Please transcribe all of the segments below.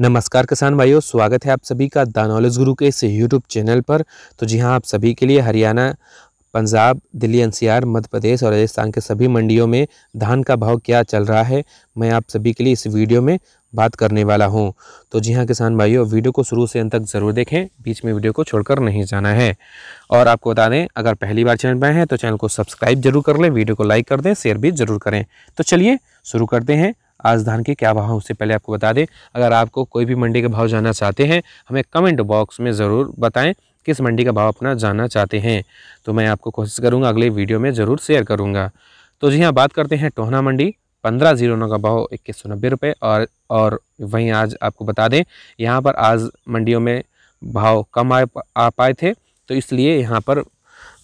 नमस्कार किसान भाइयों स्वागत है आप सभी का द नॉलेज गुरु के इस यूट्यूब चैनल पर तो जी हाँ आप सभी के लिए हरियाणा पंजाब दिल्ली एनसीआर मध्य प्रदेश और राजस्थान के सभी मंडियों में धान का भाव क्या चल रहा है मैं आप सभी के लिए इस वीडियो में बात करने वाला हूं तो जी हाँ किसान भाइयों वीडियो को शुरू से अंत तक ज़रूर देखें बीच में वीडियो को छोड़कर नहीं जाना है और आपको बता दें अगर पहली बार चैनल पर हैं तो चैनल को सब्सक्राइब जरूर कर लें वीडियो को लाइक कर दें शेयर भी जरूर करें तो चलिए शुरू करते हैं आज धान के क्या भाव हैं उससे पहले आपको बता दें अगर आपको कोई भी मंडी का भाव जानना चाहते हैं हमें कमेंट बॉक्स में ज़रूर बताएं किस मंडी का भाव अपना जानना चाहते हैं तो मैं आपको कोशिश करूँगा अगले वीडियो में ज़रूर शेयर करूँगा तो जी हाँ बात करते हैं टोहना मंडी पंद्रह जीरो नौ का भाव इक्कीस सौ नब्बे रुपये और और वहीं आज आपको बता दें यहाँ पर आज मंडियों में भाव कम आ पाए थे तो इसलिए यहाँ पर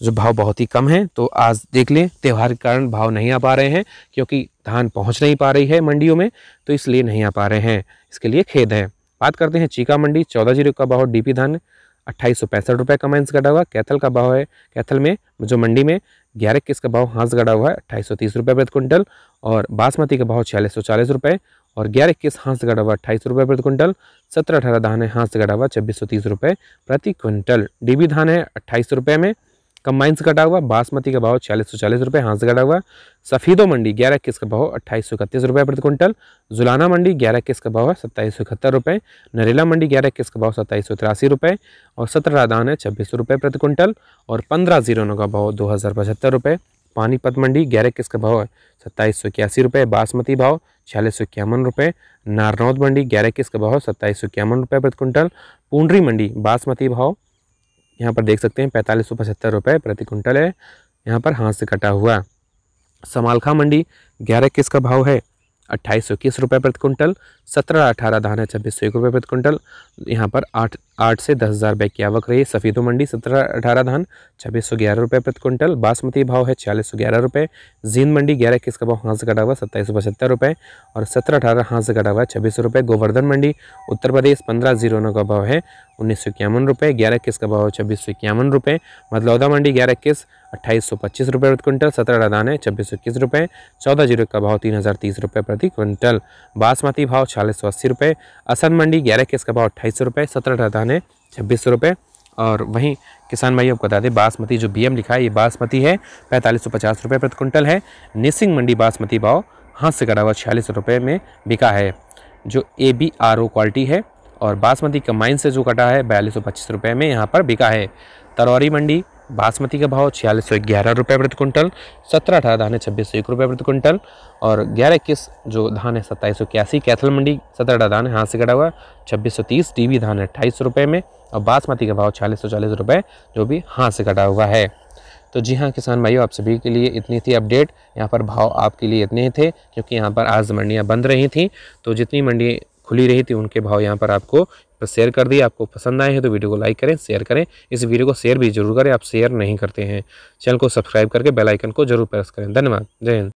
जो भाव बहुत ही कम है तो आज देख लें त्यौहार के कारण भाव नहीं आ पा रहे हैं क्योंकि धान पहुंच नहीं पा रही है मंडियों में तो इसलिए नहीं आ पा रहे हैं इसके लिए खेद है बात करते हैं चीका मंडी चौदह जीरो का भाव डीपी धान अट्ठाईस सौ पैंसठ रुपये का मैंस गढ़ा हुआ कैथल का भाव है कैथल में जो मंडी में ग्यारह किस का भाव हाँस गढ़ा हुआ है अट्ठाईस सौ तीस रुपये प्रति क्विंटल और बासमती का भाव छियालीस सौ चालीस रुपये और ग्यारह इक्कीस हाँस गढ़ा हुआ अट्ठाईस रुपये प्रति क्विंटल सत्रह अठारह धान है हाँस गढ़ा हुआ छब्बीस सौ तीस रुपये प्रति क्विंटल डीबी धान है अट्ठाईस रुपये में कंबाइन से कटा हुआ बासमती का भाव छियालीस सौ चालीस रुपये हाथ से कटा हुआ सफ़ीदो मंडी ग्यारह किस का भाव अट्ठाईस सौ इकतीस रुपये प्रति क्विंटल जुलाना मंडी ग्यारह किस का भाव है सत्ताईस सौ इकहत्तर रुपये नरेला मंडी ग्यारह इक्कीस का भाव सत्ताईस सौ तिरासी रुपये और सत्रह दान है छब्बीस सौ रुपये प्रति क्विंटल और पंद्रह जीरो नौ का भाव दो हज़ार पचहत्तर रुपये पानीपत मंडी ग्यारह किस का भाव है सत्ताईस सौ इक्यासी रुपये बासमती भाव छियालीस सौ इक्यावन रुपये नारनौद मंडी ग्यारह किस का भाव सत्ताईस सौ इक्यावन रुपये प्रति क्विंटल पूंडरी मंडी बासमती भाव यहाँ पर देख सकते हैं पैंतालीस सौ पचहत्तर रुपये प्रति कुंटल है यहाँ पर हाथ से कटा हुआ समालखा मंडी ग्यारह किस का भाव है अट्ठाईस सौ इक्कीस रुपये प्रति कुंटल सत्रह अठारह धान है छब्बीस सौ एक रुपये प्रति कुंटल यहाँ पर आठ आठ से दस हज़ार रुपये की आवक रही सफ़ेदो मंडी सत्रह अठारह धान छब्बीस सौ ग्यारह रुपये प्रति क्विंटल बासमती भाव है छियालीस सौ ग्यारह रुपये जीन मंडी ग्यारह इक्कीस का भाव हाथ से कटा हुआ सत्ताईस सौ पचहत्तर रुपये और सत्रह अठारह हाथ से कटा हुआ है छब्बीस सौ रुपये गोवर्धन मंडी उत्तर प्रदेश पंद्रह जीरो नौ का भाव है उन्नीस सौ इक्यावन रुपये ग्यारह इक्कीस का भाव है छब्बीस सौ इक्यावन रुपये मतलौदा मंडी ग्यारह इक्कीस अट्ठाईस सौ पच्चीस रुपये प्रति क्विंटल सत्रह अडादान है छब्बीस सौ इक्कीस रुपये चौदह जीरो का भाव तीन हज़ार तीस रुपये प्रति क्विंटल बासमती भाव छियालीस सौ अस्सी रुपये असन मंडी ग्यारह इक्कीस का भाव अट्ठाईस सौ रुपये सत्रह अडादान है छब्बीस सौ रुपये और वहीं किसान भाई आपको बता दें बासमती जो बीएम लिखा है ये बासमती है पैंतालीस सौ पचास रुपये प्रति कुंटल है नेसिंग मंडी बासमती भाव हाथ से कटा हुआ छियालीस रुपये में बिका है जो A B R O quality है और बासमती कम्बाइन से जो कटा है बयालीस सौ पच्चीस रुपये में यहाँ पर बिका है तरौरी मंडी बासमती का भाव छियालीस सौ ग्यारह रुपये प्रति कुंटल सत्रह अठारह धान है छब्बीस सौ एक रुपये प्रति कुंटल और ग्यारह इक्कीस जो धान है सत्ताईस सौ इक्यासी कैथल मंडी सत्रह अठारह धान है हाथ से कटा हुआ छब्बीस सौ तीस टीवी धान है अट्ठाईस सौ रुपये में और बासमती का भाव छियालीस सौ चालीस रुपये जो भी हाथ से कटा हुआ है तो जी हाँ किसान भाइयों आप सभी के लिए इतनी थी अपडेट यहाँ पर भाव आपके लिए इतने ही थे क्योंकि यहाँ पर आज मंडियाँ बंद रही थी तो जितनी मंडी खुली रही थी उनके भाव यहाँ पर आपको शेयर कर दिए आपको पसंद आए हैं तो वीडियो को लाइक करें शेयर करें इस वीडियो को शेयर भी जरूर करें आप शेयर नहीं करते हैं चैनल को सब्सक्राइब करके बेलाइकन को जरूर प्रेस करें धन्यवाद जय हिंद